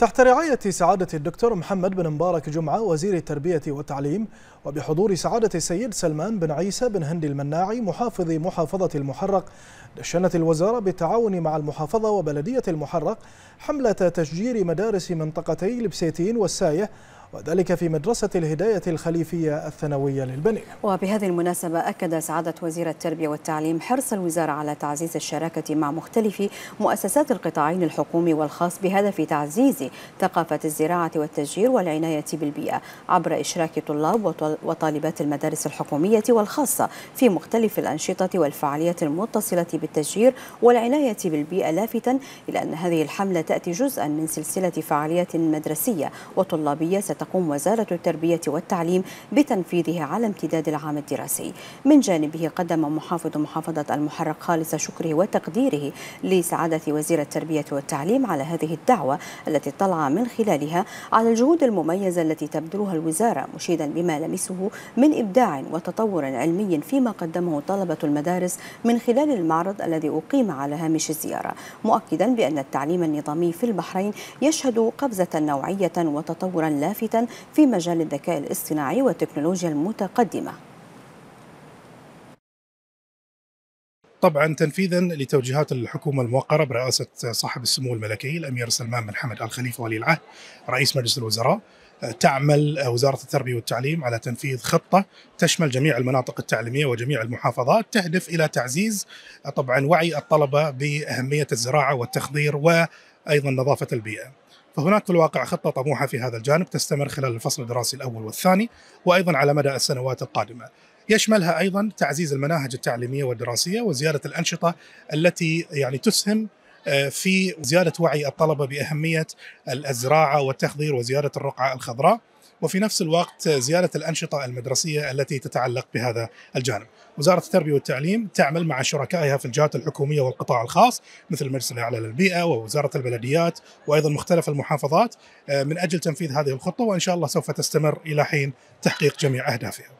تحت رعاية سعادة الدكتور محمد بن مبارك جمعة وزير التربية والتعليم وبحضور سعادة السيد سلمان بن عيسى بن هندي المناعي محافظ محافظة المحرق دشنت الوزارة بالتعاون مع المحافظة وبلدية المحرق حملة تشجير مدارس منطقتي لبسيتين والساية وذلك في مدرسة الهداية الخليفية الثانوية للبنين وبهذه المناسبة أكد سعادة وزير التربية والتعليم حرص الوزارة على تعزيز الشراكة مع مختلف مؤسسات القطاعين الحكومي والخاص بهدف تعزيز ثقافة الزراعة والتشجير والعناية بالبيئة عبر إشراك طلاب وطالبات المدارس الحكومية والخاصة في مختلف الأنشطة والفعاليات المتصلة بالتشجير والعناية بالبيئة لافتا إلى أن هذه الحملة تأتي جزءا من سلسلة فعاليات مدرسية وطلابية ست تقوم وزارة التربية والتعليم بتنفيذه على امتداد العام الدراسي من جانبه قدم محافظ محافظة المحرق خالص شكره وتقديره لسعادة وزير التربية والتعليم على هذه الدعوة التي اطلع من خلالها على الجهود المميزة التي تبذلها الوزارة مشيدا بما لمسه من إبداع وتطور علمي فيما قدمه طلبة المدارس من خلال المعرض الذي أقيم على هامش الزيارة مؤكدا بأن التعليم النظامي في البحرين يشهد قفزة نوعية وتطورا لافتا ثابتا في مجال الذكاء الاصطناعي والتكنولوجيا المتقدمة طبعا تنفيذا لتوجيهات الحكومه الموقره برئاسه صاحب السمو الملكي الامير سلمان بن حمد ال خليفه ولي العهد رئيس مجلس الوزراء تعمل وزاره التربيه والتعليم على تنفيذ خطه تشمل جميع المناطق التعليميه وجميع المحافظات تهدف الى تعزيز طبعا وعي الطلبه باهميه الزراعه والتخضير وايضا نظافه البيئه. فهناك في الواقع خطة طموحة في هذا الجانب تستمر خلال الفصل الدراسي الأول والثاني وأيضا على مدى السنوات القادمة يشملها أيضا تعزيز المناهج التعليمية والدراسية وزيادة الأنشطة التي يعني تسهم آه، في زيادة وعي الطلبة بأهمية الزراعة والتخضير وزيادة الرقعة الخضراء وفي نفس الوقت زيادة الأنشطة المدرسية التي تتعلق بهذا الجانب وزارة التربية والتعليم تعمل مع شركائها في الجهات الحكومية والقطاع الخاص مثل المجلس الأعلى للبيئة ووزارة البلديات وأيضا مختلف المحافظات آه، من أجل تنفيذ هذه الخطة وإن شاء الله سوف تستمر إلى حين تحقيق جميع أهدافها